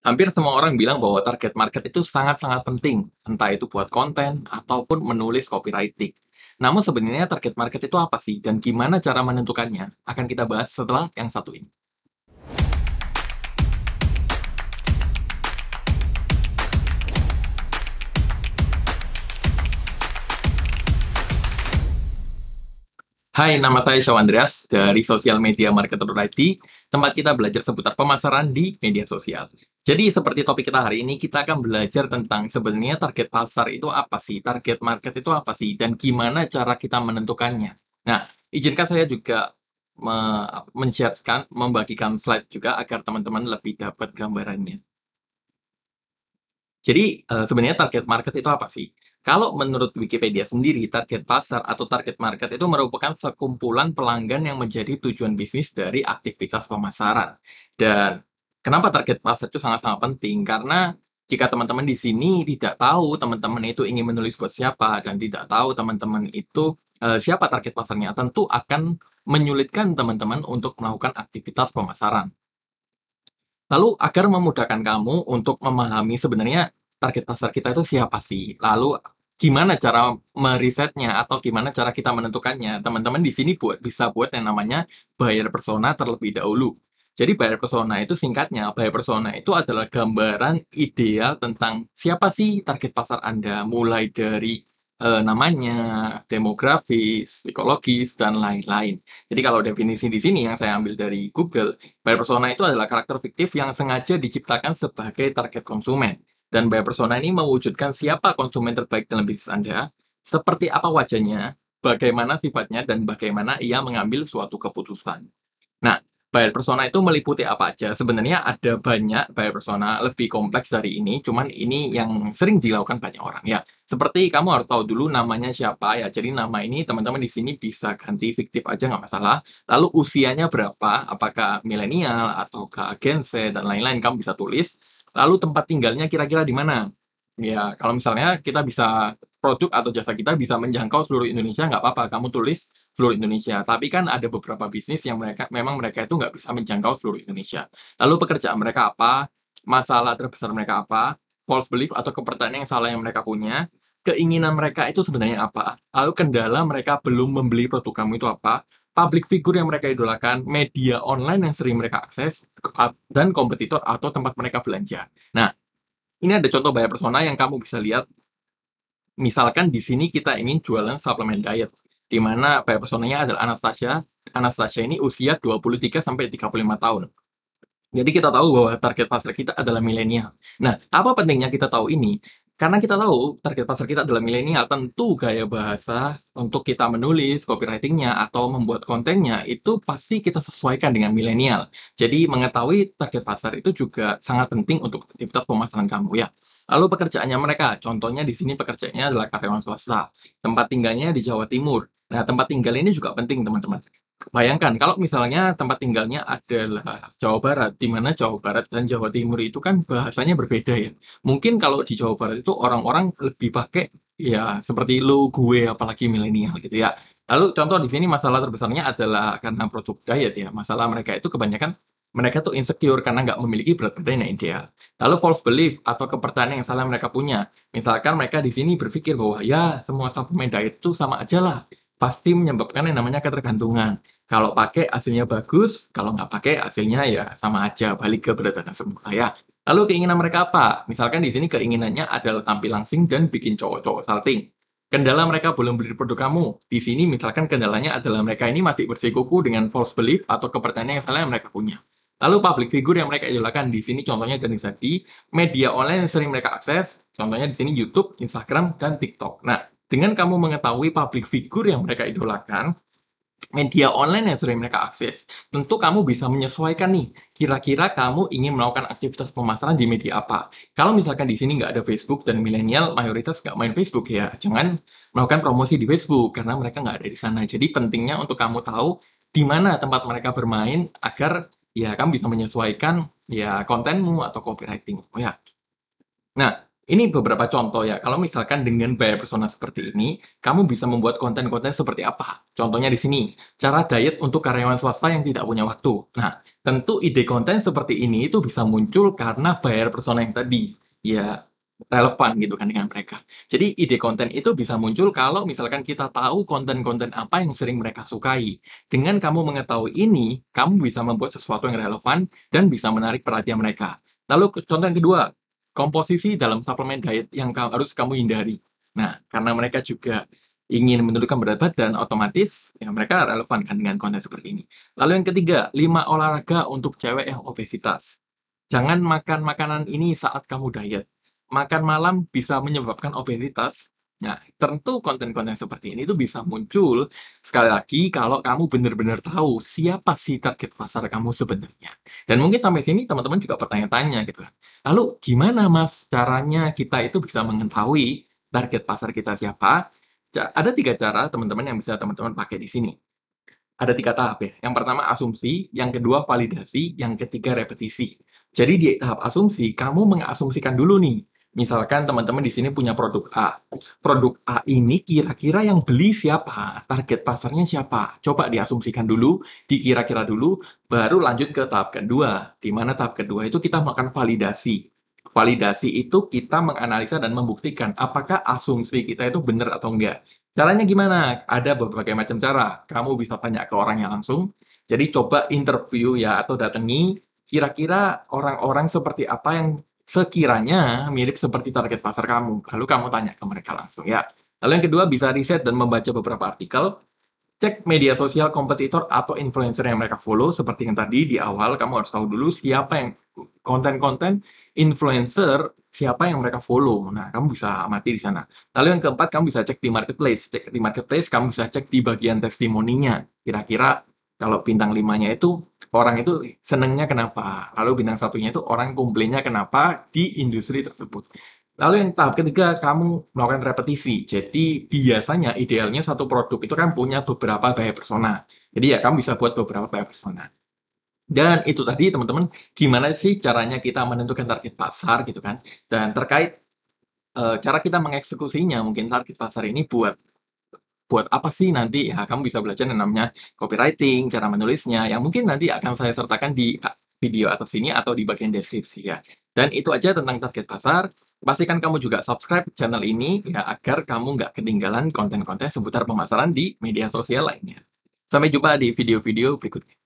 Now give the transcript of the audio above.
Hampir semua orang bilang bahwa target market itu sangat-sangat penting, entah itu buat konten ataupun menulis copywriting. Namun sebenarnya target market itu apa sih dan gimana cara menentukannya? Akan kita bahas setelah yang satu ini. Hai, nama saya Shawandreas Andreas dari Social Media Marketer ID, tempat kita belajar seputar pemasaran di media sosial. Jadi seperti topik kita hari ini, kita akan belajar tentang sebenarnya target pasar itu apa sih, target market itu apa sih, dan gimana cara kita menentukannya. Nah, izinkan saya juga me men membagikan slide juga agar teman-teman lebih dapat gambarannya. Jadi eh, sebenarnya target market itu apa sih? Kalau menurut Wikipedia sendiri, target pasar atau target market itu merupakan sekumpulan pelanggan yang menjadi tujuan bisnis dari aktivitas pemasaran. Dan Kenapa target pasar itu sangat-sangat penting? Karena jika teman-teman di sini tidak tahu teman-teman itu ingin menulis buat siapa dan tidak tahu teman-teman itu e, siapa target pasarnya, tentu akan menyulitkan teman-teman untuk melakukan aktivitas pemasaran. Lalu agar memudahkan kamu untuk memahami sebenarnya target pasar kita itu siapa sih? Lalu gimana cara merisetnya atau gimana cara kita menentukannya? Teman-teman di sini buat bisa buat yang namanya buyer persona terlebih dahulu. Jadi buyer persona itu singkatnya, buyer persona itu adalah gambaran ideal tentang siapa sih target pasar Anda, mulai dari e, namanya, demografis, psikologis, dan lain-lain. Jadi kalau definisi di sini yang saya ambil dari Google, buyer persona itu adalah karakter fiktif yang sengaja diciptakan sebagai target konsumen. Dan buyer persona ini mewujudkan siapa konsumen terbaik dalam bisnis Anda, seperti apa wajahnya, bagaimana sifatnya, dan bagaimana ia mengambil suatu keputusan. Nah, buyer persona itu meliputi apa aja? Sebenarnya ada banyak buyer persona lebih kompleks dari ini, cuman ini yang sering dilakukan banyak orang ya. Seperti kamu harus tahu dulu namanya siapa ya. Jadi nama ini teman-teman di sini bisa ganti fiktif aja nggak masalah. Lalu usianya berapa? Apakah milenial atau ke agensi dan lain-lain kamu bisa tulis. Lalu tempat tinggalnya kira-kira di mana? Ya, kalau misalnya kita bisa produk atau jasa kita bisa menjangkau seluruh Indonesia nggak apa-apa. Kamu tulis seluruh Indonesia. Tapi kan ada beberapa bisnis yang mereka memang mereka itu nggak bisa menjangkau seluruh Indonesia. Lalu pekerjaan mereka apa? Masalah terbesar mereka apa? False belief atau kepercayaan yang salah yang mereka punya? Keinginan mereka itu sebenarnya apa? Lalu kendala mereka belum membeli produk kamu itu apa? Public figure yang mereka idolakan, media online yang sering mereka akses, dan kompetitor atau tempat mereka belanja. Nah, ini ada contoh banyak persona yang kamu bisa lihat misalkan di sini kita ingin jualan suplemen diet di mana personanya adalah Anastasia. Anastasia ini usia 23 sampai 35 tahun. Jadi kita tahu bahwa target pasar kita adalah milenial. Nah, apa pentingnya kita tahu ini? Karena kita tahu target pasar kita adalah milenial, tentu gaya bahasa untuk kita menulis copywritingnya atau membuat kontennya itu pasti kita sesuaikan dengan milenial. Jadi mengetahui target pasar itu juga sangat penting untuk aktivitas pemasaran kamu ya. Lalu pekerjaannya mereka, contohnya di sini pekerjaannya adalah karyawan swasta, tempat tinggalnya di Jawa Timur, Nah, tempat tinggal ini juga penting, teman-teman. Bayangkan kalau misalnya tempat tinggalnya adalah Jawa Barat, di mana Jawa Barat dan Jawa Timur itu kan bahasanya berbeda ya. Mungkin kalau di Jawa Barat itu orang-orang lebih pakai ya seperti lu, gue, apalagi milenial gitu ya. Lalu contoh di sini masalah terbesarnya adalah karena produk diet ya. Masalah mereka itu kebanyakan mereka tuh insecure karena nggak memiliki berat badan yang ideal. Lalu false belief atau kepercayaan yang salah mereka punya. Misalkan mereka di sini berpikir bahwa ya semua suplemen diet itu sama aja lah pasti menyebabkan yang namanya ketergantungan. Kalau pakai hasilnya bagus, kalau nggak pakai hasilnya ya sama aja, balik ke badan semula ya. Lalu keinginan mereka apa? Misalkan di sini keinginannya adalah tampil langsing dan bikin cowok-cowok salting. Kendala mereka belum beli produk kamu. Di sini misalkan kendalanya adalah mereka ini masih bersikuku dengan false belief atau kepercayaan yang salah yang mereka punya. Lalu public figure yang mereka idolakan di sini contohnya dari tadi, media online yang sering mereka akses, contohnya di sini YouTube, Instagram, dan TikTok. Nah, dengan kamu mengetahui public figure yang mereka idolakan, media online yang sudah mereka akses, tentu kamu bisa menyesuaikan nih, kira-kira kamu ingin melakukan aktivitas pemasaran di media apa. Kalau misalkan di sini nggak ada Facebook dan milenial mayoritas nggak main Facebook ya, jangan melakukan promosi di Facebook karena mereka nggak ada di sana. Jadi pentingnya untuk kamu tahu di mana tempat mereka bermain agar ya kamu bisa menyesuaikan ya kontenmu atau copywriting. Oh ya. Nah, ini beberapa contoh ya. Kalau misalkan dengan bayar persona seperti ini, kamu bisa membuat konten-konten seperti apa? Contohnya di sini, cara diet untuk karyawan swasta yang tidak punya waktu. Nah, tentu ide konten seperti ini itu bisa muncul karena bayar persona yang tadi. Ya, relevan gitu kan dengan mereka. Jadi ide konten itu bisa muncul kalau misalkan kita tahu konten-konten apa yang sering mereka sukai. Dengan kamu mengetahui ini, kamu bisa membuat sesuatu yang relevan dan bisa menarik perhatian mereka. Lalu contoh yang kedua, komposisi dalam suplemen diet yang harus kamu hindari. Nah, karena mereka juga ingin menurunkan berat badan, otomatis ya mereka relevan kan dengan konten seperti ini. Lalu yang ketiga, lima olahraga untuk cewek yang obesitas. Jangan makan makanan ini saat kamu diet. Makan malam bisa menyebabkan obesitas Nah, tentu konten-konten seperti ini itu bisa muncul sekali lagi kalau kamu benar-benar tahu siapa sih target pasar kamu sebenarnya. Dan mungkin sampai sini teman-teman juga bertanya-tanya gitu. Lalu gimana mas caranya kita itu bisa mengetahui target pasar kita siapa? Ada tiga cara teman-teman yang bisa teman-teman pakai di sini. Ada tiga tahap ya. Yang pertama asumsi, yang kedua validasi, yang ketiga repetisi. Jadi di tahap asumsi, kamu mengasumsikan dulu nih Misalkan teman-teman di sini punya produk A. Produk A ini kira-kira yang beli siapa? Target pasarnya siapa? Coba diasumsikan dulu, dikira-kira dulu, baru lanjut ke tahap kedua. Di mana tahap kedua itu kita melakukan validasi. Validasi itu kita menganalisa dan membuktikan apakah asumsi kita itu benar atau enggak. Caranya gimana? Ada berbagai macam cara. Kamu bisa tanya ke orang yang langsung. Jadi coba interview ya atau datangi kira-kira orang-orang seperti apa yang sekiranya mirip seperti target pasar kamu. Lalu kamu tanya ke mereka langsung ya. Lalu yang kedua bisa riset dan membaca beberapa artikel. Cek media sosial kompetitor atau influencer yang mereka follow. Seperti yang tadi di awal kamu harus tahu dulu siapa yang konten-konten influencer siapa yang mereka follow. Nah, kamu bisa amati di sana. Lalu yang keempat, kamu bisa cek di marketplace. Cek di marketplace, kamu bisa cek di bagian testimoninya. Kira-kira kalau bintang limanya itu orang itu senengnya kenapa, lalu bintang satunya itu orang komplainnya kenapa di industri tersebut. Lalu yang tahap ketiga, kamu melakukan repetisi. Jadi biasanya idealnya satu produk itu kan punya beberapa buyer persona. Jadi ya kamu bisa buat beberapa buyer persona. Dan itu tadi teman-teman, gimana sih caranya kita menentukan target pasar gitu kan. Dan terkait eh, cara kita mengeksekusinya, mungkin target pasar ini buat buat apa sih nanti ya kamu bisa belajar yang namanya copywriting, cara menulisnya yang mungkin nanti akan saya sertakan di video atas ini atau di bagian deskripsi ya. Dan itu aja tentang target pasar. Pastikan kamu juga subscribe channel ini ya agar kamu nggak ketinggalan konten-konten seputar pemasaran di media sosial lainnya. Sampai jumpa di video-video berikutnya.